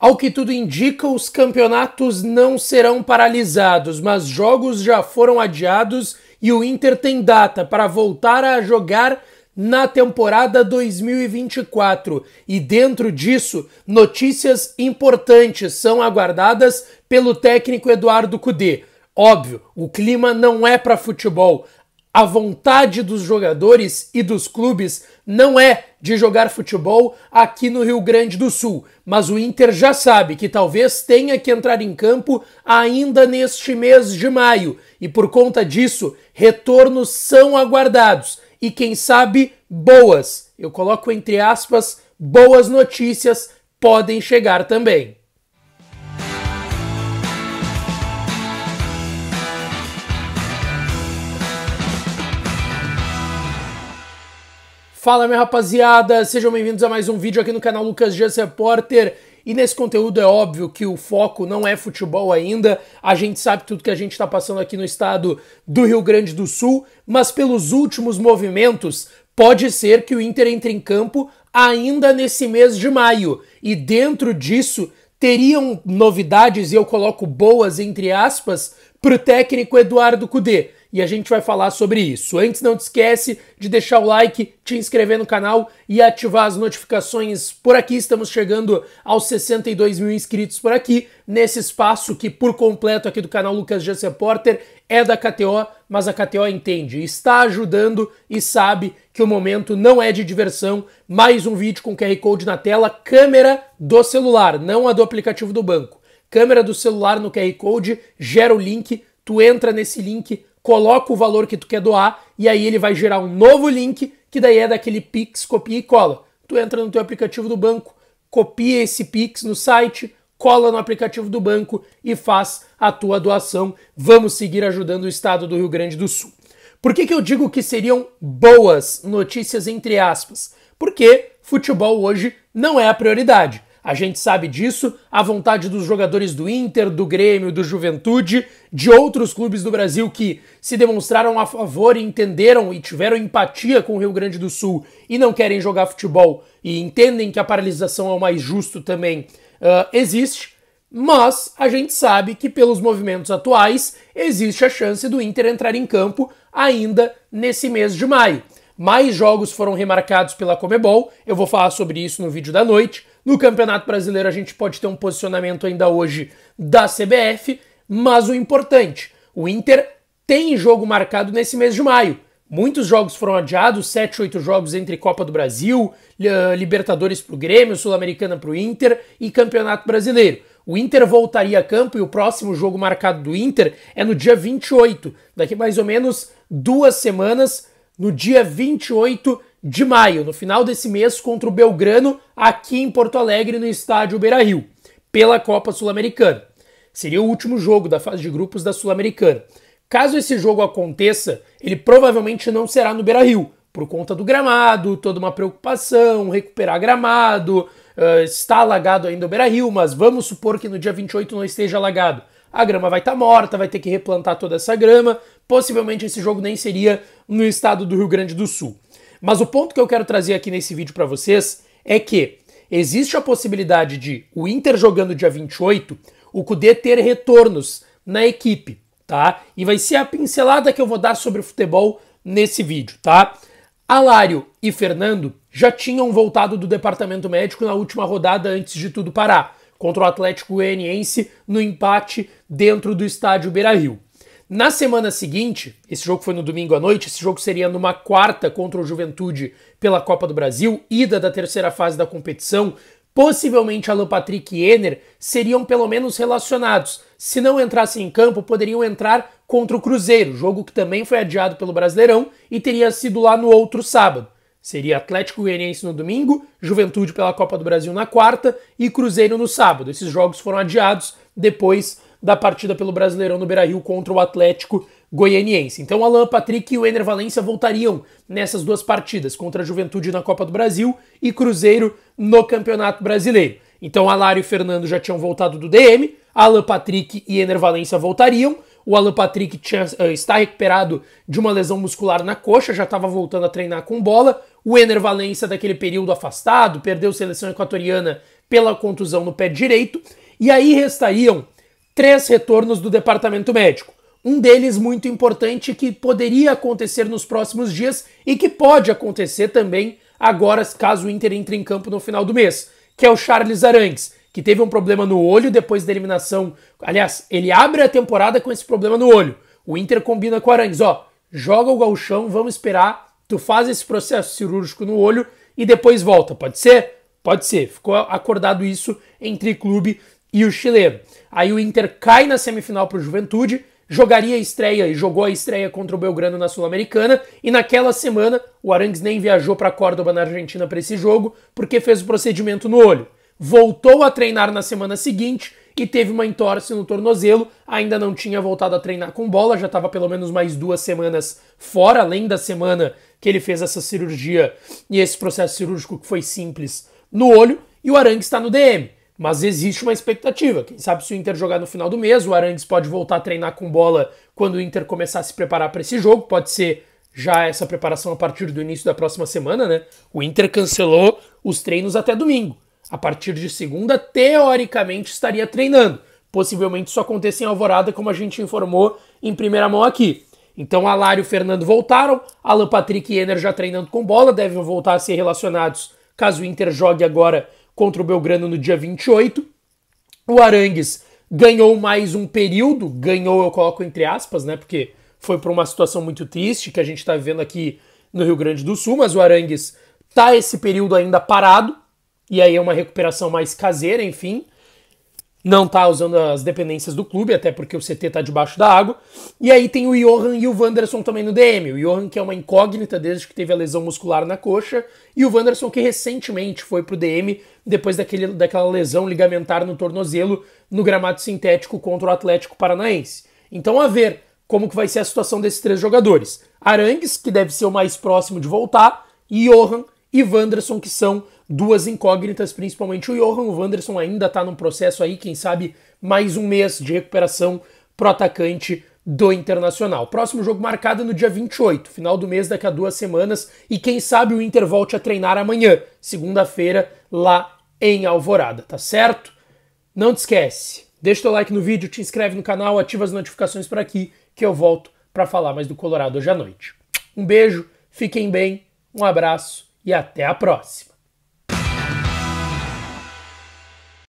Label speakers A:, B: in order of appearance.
A: Ao que tudo indica, os campeonatos não serão paralisados, mas jogos já foram adiados e o Inter tem data para voltar a jogar na temporada 2024. E dentro disso, notícias importantes são aguardadas pelo técnico Eduardo Cudê. Óbvio, o clima não é para futebol. A vontade dos jogadores e dos clubes não é de jogar futebol aqui no Rio Grande do Sul, mas o Inter já sabe que talvez tenha que entrar em campo ainda neste mês de maio e por conta disso, retornos são aguardados e quem sabe boas, eu coloco entre aspas, boas notícias podem chegar também. Fala minha rapaziada, sejam bem-vindos a mais um vídeo aqui no canal Lucas Dias Repórter. E nesse conteúdo é óbvio que o foco não é futebol ainda, a gente sabe tudo que a gente está passando aqui no estado do Rio Grande do Sul, mas pelos últimos movimentos, pode ser que o Inter entre em campo ainda nesse mês de maio. E dentro disso, teriam novidades, e eu coloco boas entre aspas, para o técnico Eduardo Cudê e a gente vai falar sobre isso. Antes, não te esquece de deixar o like, te inscrever no canal e ativar as notificações por aqui. Estamos chegando aos 62 mil inscritos por aqui, nesse espaço que, por completo, aqui do canal Lucas Dias Repórter, é da KTO, mas a KTO entende, está ajudando e sabe que o momento não é de diversão. Mais um vídeo com QR Code na tela, câmera do celular, não a do aplicativo do banco. Câmera do celular no QR Code, gera o link, tu entra nesse link, coloca o valor que tu quer doar e aí ele vai gerar um novo link, que daí é daquele Pix, copia e cola. Tu entra no teu aplicativo do banco, copia esse Pix no site, cola no aplicativo do banco e faz a tua doação. Vamos seguir ajudando o estado do Rio Grande do Sul. Por que, que eu digo que seriam boas notícias, entre aspas? Porque futebol hoje não é a prioridade. A gente sabe disso, a vontade dos jogadores do Inter, do Grêmio, do Juventude, de outros clubes do Brasil que se demonstraram a favor, e entenderam e tiveram empatia com o Rio Grande do Sul e não querem jogar futebol e entendem que a paralisação é o mais justo também uh, existe. Mas a gente sabe que, pelos movimentos atuais, existe a chance do Inter entrar em campo ainda nesse mês de maio. Mais jogos foram remarcados pela Comebol, eu vou falar sobre isso no vídeo da noite. No Campeonato Brasileiro a gente pode ter um posicionamento ainda hoje da CBF, mas o importante, o Inter tem jogo marcado nesse mês de maio. Muitos jogos foram adiados, 7, 8 jogos entre Copa do Brasil, Libertadores para o Grêmio, Sul-Americana para o Inter e Campeonato Brasileiro. O Inter voltaria a campo e o próximo jogo marcado do Inter é no dia 28, daqui mais ou menos duas semanas, no dia 28 de maio, no final desse mês, contra o Belgrano, aqui em Porto Alegre, no estádio Beira Rio, pela Copa Sul-Americana. Seria o último jogo da fase de grupos da Sul-Americana. Caso esse jogo aconteça, ele provavelmente não será no Beira Rio, por conta do gramado, toda uma preocupação, recuperar gramado. Uh, está alagado ainda o Beira Rio, mas vamos supor que no dia 28 não esteja alagado. A grama vai estar tá morta, vai ter que replantar toda essa grama. Possivelmente esse jogo nem seria no estado do Rio Grande do Sul. Mas o ponto que eu quero trazer aqui nesse vídeo para vocês é que existe a possibilidade de o Inter jogando dia 28, o Cudê ter retornos na equipe, tá? E vai ser a pincelada que eu vou dar sobre o futebol nesse vídeo, tá? Alário e Fernando já tinham voltado do departamento médico na última rodada antes de tudo parar, contra o Atlético Goianiense no empate dentro do estádio Beira-Rio. Na semana seguinte, esse jogo foi no domingo à noite, esse jogo seria numa quarta contra o Juventude pela Copa do Brasil, ida da terceira fase da competição. Possivelmente Alan Patrick e Enner seriam pelo menos relacionados. Se não entrassem em campo, poderiam entrar contra o Cruzeiro, jogo que também foi adiado pelo Brasileirão e teria sido lá no outro sábado. Seria Atlético Goianiense no domingo, Juventude pela Copa do Brasil na quarta e Cruzeiro no sábado. Esses jogos foram adiados depois da partida pelo Brasileirão no Beira-Rio contra o Atlético Goianiense. Então, Alan Patrick e o Ener Valência voltariam nessas duas partidas, contra a Juventude na Copa do Brasil e Cruzeiro no Campeonato Brasileiro. Então, Alário e Fernando já tinham voltado do DM, Alan Patrick e Ener Valência voltariam. O Alan Patrick tinha, eh, está recuperado de uma lesão muscular na coxa, já estava voltando a treinar com bola. O Ener Valência, daquele período afastado, perdeu seleção equatoriana pela contusão no pé direito. E aí restariam três retornos do departamento médico. Um deles muito importante que poderia acontecer nos próximos dias e que pode acontecer também agora caso o Inter entre em campo no final do mês, que é o Charles Arangues, que teve um problema no olho depois da eliminação. Aliás, ele abre a temporada com esse problema no olho. O Inter combina com o Arangues, ó, joga o galchão, vamos esperar, tu faz esse processo cirúrgico no olho e depois volta, pode ser? Pode ser. Ficou acordado isso entre clube e o chileno. Aí o Inter cai na semifinal para o Juventude, jogaria a estreia e jogou a estreia contra o Belgrano na Sul-Americana. E naquela semana, o Arangues nem viajou para Córdoba, na Argentina, para esse jogo, porque fez o procedimento no olho. Voltou a treinar na semana seguinte e teve uma entorse no tornozelo. Ainda não tinha voltado a treinar com bola, já estava pelo menos mais duas semanas fora, além da semana que ele fez essa cirurgia e esse processo cirúrgico que foi simples no olho. E o Arangues está no DM. Mas existe uma expectativa. Quem sabe se o Inter jogar no final do mês, o Arangues pode voltar a treinar com bola quando o Inter começar a se preparar para esse jogo. Pode ser já essa preparação a partir do início da próxima semana, né? O Inter cancelou os treinos até domingo. A partir de segunda, teoricamente, estaria treinando. Possivelmente isso aconteça em Alvorada, como a gente informou em primeira mão aqui. Então, Alário e Fernando voltaram, Alan Patrick e Ener já treinando com bola, devem voltar a ser relacionados caso o Inter jogue agora contra o Belgrano no dia 28. O Arangues ganhou mais um período, ganhou eu coloco entre aspas, né? Porque foi para uma situação muito triste que a gente está vivendo aqui no Rio Grande do Sul, mas o Arangues tá esse período ainda parado, e aí é uma recuperação mais caseira, enfim não está usando as dependências do clube, até porque o CT está debaixo da água. E aí tem o Johan e o Wanderson também no DM. O Johan que é uma incógnita desde que teve a lesão muscular na coxa, e o Wanderson que recentemente foi pro DM depois daquele, daquela lesão ligamentar no tornozelo no gramado sintético contra o Atlético Paranaense. Então a ver como que vai ser a situação desses três jogadores. Arangues, que deve ser o mais próximo de voltar, e Johan e Wanderson, que são duas incógnitas, principalmente o Johan. O Wanderson ainda está num processo aí, quem sabe mais um mês de recuperação pro atacante do Internacional. Próximo jogo marcado é no dia 28, final do mês, daqui a duas semanas, e quem sabe o Inter volte a treinar amanhã, segunda-feira, lá em Alvorada, tá certo? Não te esquece, deixa teu like no vídeo, te inscreve no canal, ativa as notificações por aqui, que eu volto para falar mais do Colorado hoje à noite. Um beijo, fiquem bem, um abraço e até a próxima.